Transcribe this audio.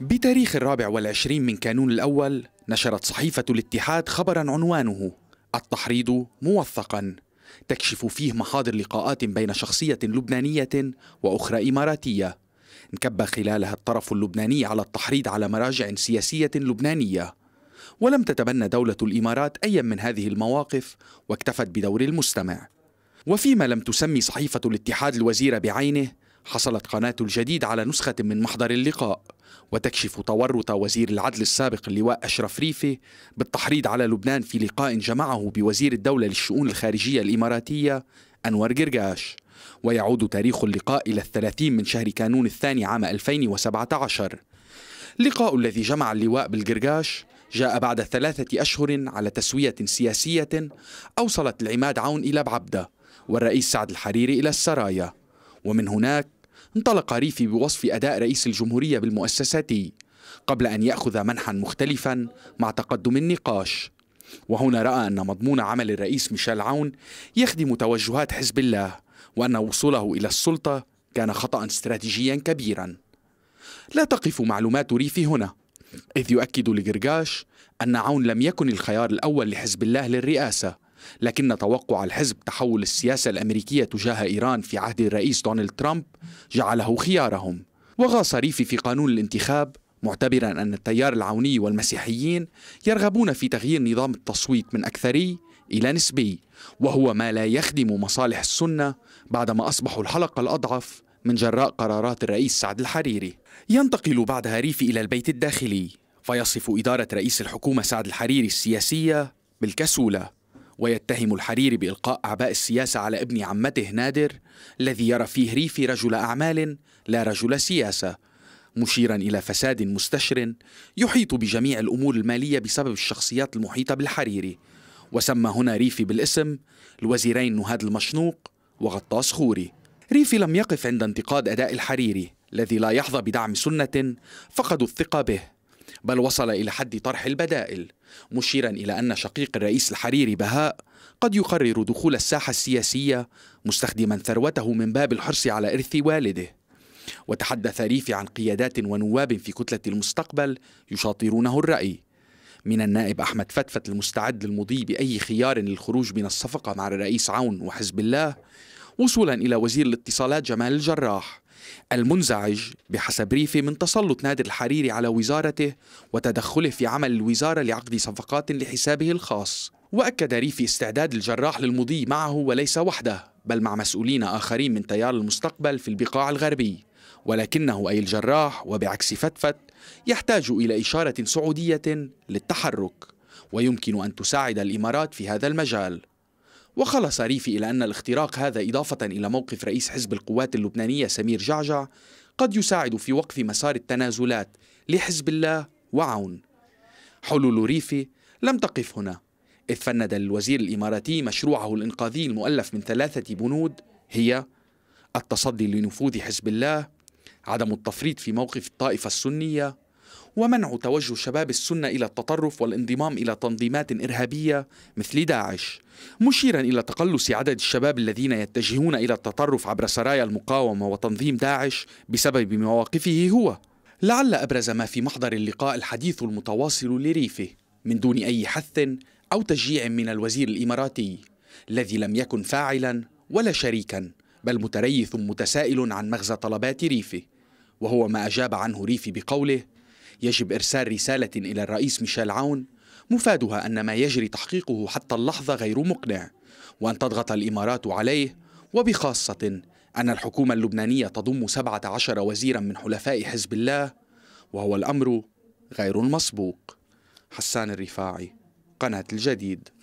بتاريخ الرابع والعشرين من كانون الأول نشرت صحيفة الاتحاد خبرا عنوانه التحريض موثقا تكشف فيه محاضر لقاءات بين شخصية لبنانية وأخرى إماراتية انكب خلالها الطرف اللبناني على التحريض على مراجع سياسية لبنانية ولم تتبنى دولة الإمارات أي من هذه المواقف واكتفت بدور المستمع وفيما لم تسمي صحيفة الاتحاد الوزير بعينه حصلت قناة الجديد على نسخة من محضر اللقاء وتكشف تورط وزير العدل السابق اللواء أشرف ريفي بالتحريض على لبنان في لقاء جمعه بوزير الدولة للشؤون الخارجية الإماراتية أنور قرقاش ويعود تاريخ اللقاء إلى الثلاثين من شهر كانون الثاني عام 2017 لقاء الذي جمع اللواء بالقرقاش جاء بعد ثلاثة أشهر على تسوية سياسية أوصلت العماد عون إلى بعبدة والرئيس سعد الحريري إلى السرايا ومن هناك انطلق ريفي بوصف أداء رئيس الجمهورية بالمؤسسات قبل أن يأخذ منحا مختلفا مع تقدم النقاش وهنا رأى أن مضمون عمل الرئيس ميشيل عون يخدم توجهات حزب الله وأن وصوله إلى السلطة كان خطأ استراتيجيا كبيرا لا تقف معلومات ريفي هنا إذ يؤكد لجرجاش أن عون لم يكن الخيار الأول لحزب الله للرئاسة لكن توقع الحزب تحول السياسة الأمريكية تجاه إيران في عهد الرئيس دونالد ترامب جعله خيارهم وغاص ريفي في قانون الانتخاب معتبرا أن التيار العوني والمسيحيين يرغبون في تغيير نظام التصويت من أكثري إلى نسبي وهو ما لا يخدم مصالح السنة بعدما أصبحوا الحلقة الأضعف من جراء قرارات الرئيس سعد الحريري ينتقل بعدها ريفي إلى البيت الداخلي فيصف إدارة رئيس الحكومة سعد الحريري السياسية بالكسولة ويتهم الحريري بإلقاء أعباء السياسة على ابن عمته نادر الذي يرى فيه ريفي رجل أعمال لا رجل سياسة مشيرا إلى فساد مستشر يحيط بجميع الأمور المالية بسبب الشخصيات المحيطة بالحريري وسمى هنا ريفي بالاسم الوزيرين نهاد المشنوق وغطاس خوري ريفي لم يقف عند انتقاد أداء الحريري الذي لا يحظى بدعم سنة فقدوا الثقة به بل وصل إلى حد طرح البدائل مشيرا إلى أن شقيق الرئيس الحريري بهاء قد يقرر دخول الساحة السياسية مستخدما ثروته من باب الحرص على إرث والده وتحدث ريفي عن قيادات ونواب في كتلة المستقبل يشاطرونه الرأي من النائب أحمد فتفت المستعد للمضي بأي خيار للخروج من الصفقة مع الرئيس عون وحزب الله وصولا إلى وزير الاتصالات جمال الجراح المنزعج بحسب ريفي من تسلط نادر الحريري على وزارته وتدخله في عمل الوزارة لعقد صفقات لحسابه الخاص وأكد ريفي استعداد الجراح للمضي معه وليس وحده بل مع مسؤولين آخرين من تيار المستقبل في البقاع الغربي ولكنه أي الجراح وبعكس فتفت يحتاج إلى إشارة سعودية للتحرك ويمكن أن تساعد الإمارات في هذا المجال وخلص صريفي إلى أن الاختراق هذا إضافة إلى موقف رئيس حزب القوات اللبنانية سمير جعجع قد يساعد في وقف مسار التنازلات لحزب الله وعون حلول ريفي لم تقف هنا إذ فند الوزير الإماراتي مشروعه الإنقاذي المؤلف من ثلاثة بنود هي التصدي لنفوذ حزب الله عدم التفريط في موقف الطائفة السنية ومنع توجه شباب السنة إلى التطرف والانضمام إلى تنظيمات إرهابية مثل داعش مشيرا إلى تقلص عدد الشباب الذين يتجهون إلى التطرف عبر سرايا المقاومة وتنظيم داعش بسبب مواقفه هو لعل أبرز ما في محضر اللقاء الحديث المتواصل لريفه من دون أي حث أو تشجيع من الوزير الإماراتي الذي لم يكن فاعلا ولا شريكا بل متريث متسائل عن مغزى طلبات ريفي وهو ما أجاب عنه ريفي بقوله يجب إرسال رسالة إلى الرئيس ميشيل عون مفادها أن ما يجري تحقيقه حتى اللحظة غير مقنع وأن تضغط الإمارات عليه وبخاصة أن الحكومة اللبنانية تضم 17 وزيرا من حلفاء حزب الله وهو الأمر غير المسبوق حسان الرفاعي قناة الجديد